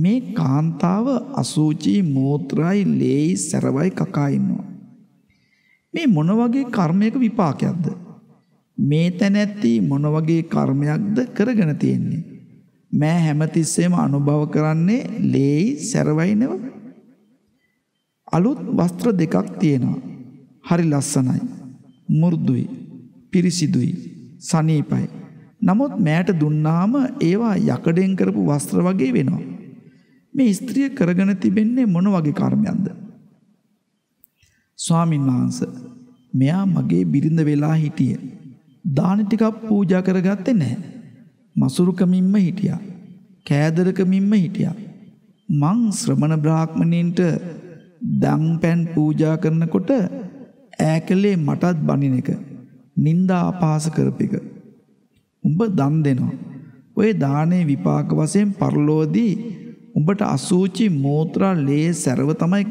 මේ කාන්තාව අසූචි මෝත්‍රායි ලේයි සැරවයි කකා ඉන්නවා. මේ මොන වගේ කර්මයක විපාකයක්ද? මේ තැනැත්ති මොන වගේ කර්මයක්ද කරගෙන තියෙන්නේ? මෑ හැමතිස්සෙම අනුභව කරන්නේ ලේයි සැරවයි නෙව. අලුත් වස්ත්‍ර දෙකක් තියෙනවා. හරි ලස්සනයි. මු르දුයි. පිරිසිදුයි. සනීපයි. නමුත් මෑට දුන්නාම ඒවා යකඩෙන් කරපු වස්ත්‍ර වගේ වෙනවා. මේ ස්ත්‍රිය කරගෙන තිබෙන්නේ මොන වගේ කර්මයක්ද? ස්වාමින් වහන්සේ මෙයා මගේ බිරිඳ වෙලා හිටියේ. දාන ටිකක් පූජා කරගත්තේ නැහැ. මසුරුකමින්ම හිටියා. කෑදරකමින්ම හිටියා. මං ශ්‍රමණ බ්‍රාහ්මණයින්ට දන් පෑන් පූජා කරනකොට ඈකලේ මටත් බනින එක. නින්දා අපහාස කරපෙක. උඹ දන් දෙනවා. ඔය දානේ විපාක වශයෙන් පරලෝදී උඹට අසූචි මෝත්‍රා ලේ සැරව තමයි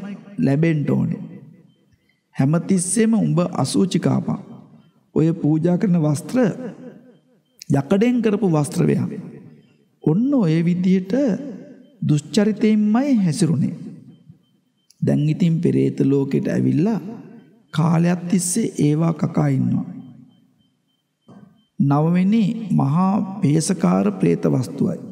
ලැබෙන්ට ඕනේ. හැමතිස්සෙම උඹ අසූචිකාපා. ඔය පූජා කරන වස්ත්‍ර යකඩෙන් කරපු වස්ත්‍රවයා. ඔන්න ඔය විදියට දුෂ්චරිතයෙන්මයි හැසිරුණේ. දැන් ඉතින් පෙරේත ලෝකෙට ඇවිල්ලා කාලයක් තිස්සේ ඒවා කකා ඉන්නවා. නවවෙනි මහා පේසකාර പ്രേත වස්තුවයි.